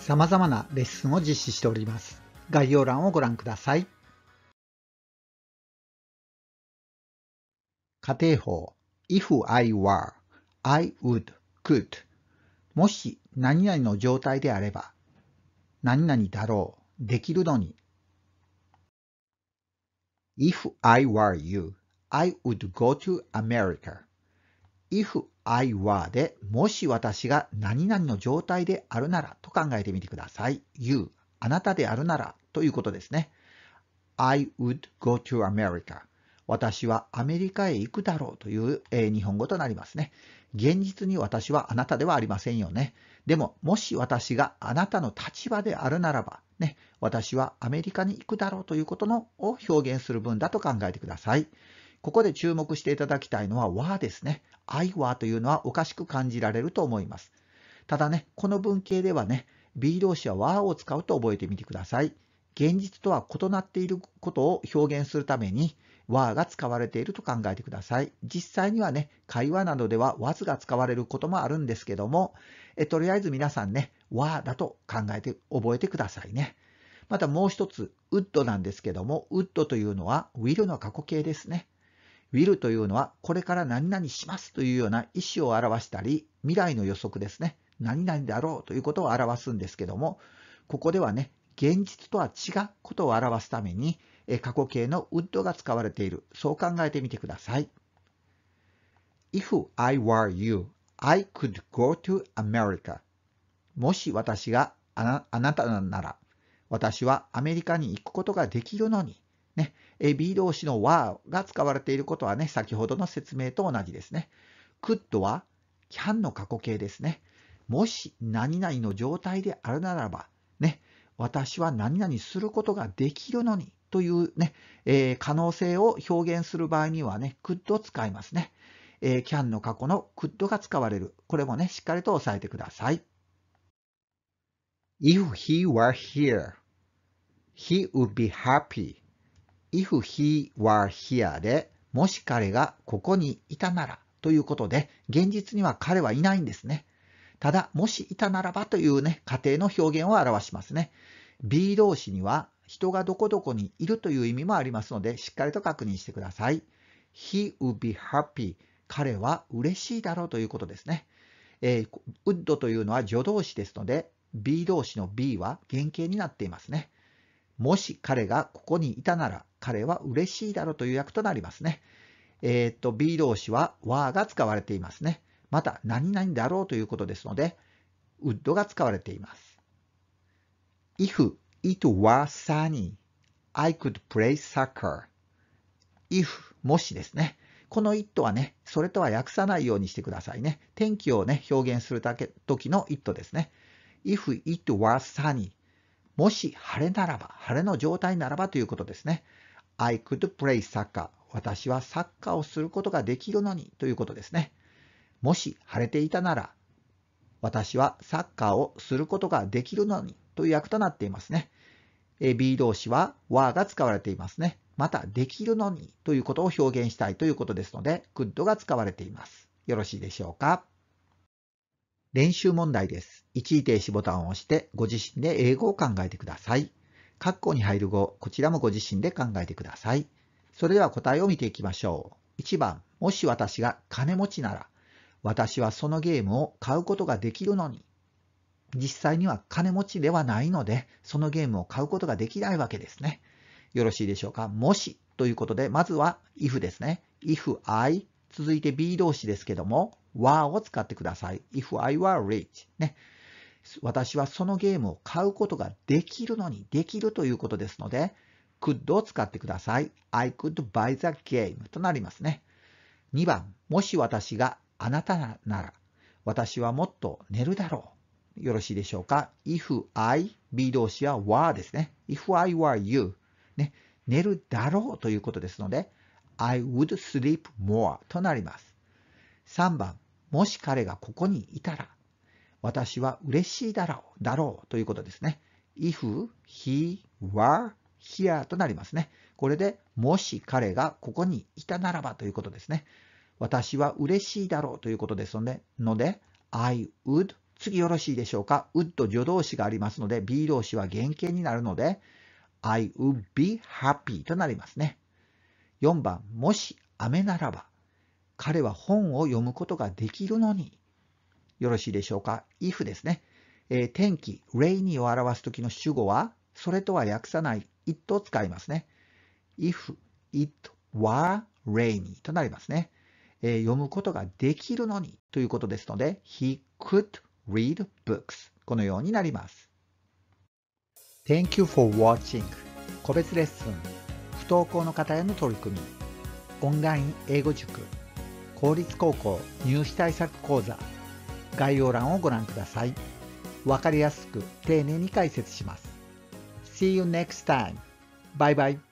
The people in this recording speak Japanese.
さまざまなレッスンを実施しております概要欄をご覧ください家庭法 If I were, I would, could もし何々の状態であれば何々だろうできるのに If I were you, I would go to America If I were で、もし私が何々の状態であるならと考えてみてください。You、あなたであるならということですね。I would go to America 私はアメリカへ行くだろうという、日本語となりますね。現実に私はあなたではありませんよね。でも、もし私があなたの立場であるならば、ね、私はアメリカに行くだろうということのを表現する文だと考えてください。ここで注目していただきたいのは和ですね。I 和というのはおかしく感じられると思います。ただね、この文型ではね、B 動詞は和を使うと覚えてみてください。現実とは異なっていることを表現するために w が使われていると考えてください。実際にはね、会話などではわずが使われることもあるんですけども、えとりあえず皆さんね、わだと考えて覚えてくださいね。またもう一つ、ウッドなんですけども、ウッドというのはウィルの過去形ですね。will というのは、これから何々しますというような意思を表したり、未来の予測ですね。何々だろうということを表すんですけども、ここではね、現実とは違うことを表すために、過去形の would が使われている。そう考えてみてください。If I were you, I could go to America. もし私があなたなら、私はアメリカに行くことができるのに。ね、B 動詞の were が使われていることはね、先ほどの説明と同じですね。could は can の過去形ですね。もし何々の状態であるならば、ね、私は何々することができるのにというね、えー、可能性を表現する場合にはね、could を使いますね。えー、can の過去の could が使われる。これもね、しっかりと押さえてください。If he were here, he would be happy. if he were here で、もし彼がここにいたならということで、現実には彼はいないんですね。ただ、もしいたならばというね、仮定の表現を表しますね。B 動詞には、人がどこどこにいるという意味もありますので、しっかりと確認してください。He would be happy. 彼は嬉しいだろうということですね。えー、ウッドというのは助動詞ですので、B 動詞の B は原型になっていますね。もし彼がここにいたなら彼は嬉しいだろうという訳となりますね。えー、っと、B 動詞は w e が使われていますね。また、何々だろうということですので、ウッドが使われています。If it were sunny, I could play soccer. if もしですね。この it はね、それとは訳さないようにしてくださいね。天気をね、表現するだけ時の it ですね。if it were sunny もし晴れならば、晴れの状態ならばということですね。I could play soccer 私はサッカーをすることができるのにということですね。もし晴れていたなら、私はサッカーをすることができるのにという役となっていますね。B 動詞は w e が使われていますね。また、できるのにということを表現したいということですので、could が使われています。よろしいでしょうか。練習問題です。一時停止ボタンを押してご自身で英語を考えてください。括弧に入る語、こちらもご自身で考えてください。それでは答えを見ていきましょう。1番、もし私が金持ちなら、私はそのゲームを買うことができるのに、実際には金持ちではないので、そのゲームを買うことができないわけですね。よろしいでしょうか。もしということで、まずは if ですね。if I 続いて B 動詞ですけども、were を使ってください。if I were rich ね。私はそのゲームを買うことができるのに、できるということですので、could を使ってください。I could buy the game となりますね。2番、もし私があなたなら、私はもっと寝るだろう。よろしいでしょうか ?if I, B 動詞は were ですね。if I were you、ね、寝るだろうということですので、I would sleep more となります。3番、もし彼がここにいたら、私は嬉しいだろう、だろうということですね。if, he, were, here となりますね。これで、もし彼がここにいたならばということですね。私は嬉しいだろうということですので、ので I would 次よろしいでしょうか。would 助動詞がありますので、B 動詞は原型になるので、I would be happy となりますね。4番、もし雨ならば、彼は本を読むことができるのによろしいでしょうか。if ですね。えー、天気、rainy を表すときの主語は、それとは訳さない it を使いますね。if it were rainy となりますね、えー、読むことができるのにということですので、he could read books このようになります。Thank you for watching 個別レッスン不登校の方への取り組みオンライン英語塾公立高校入試対策講座概要欄をご覧ください。わかりやすく丁寧に解説します。See you next time. Bye bye.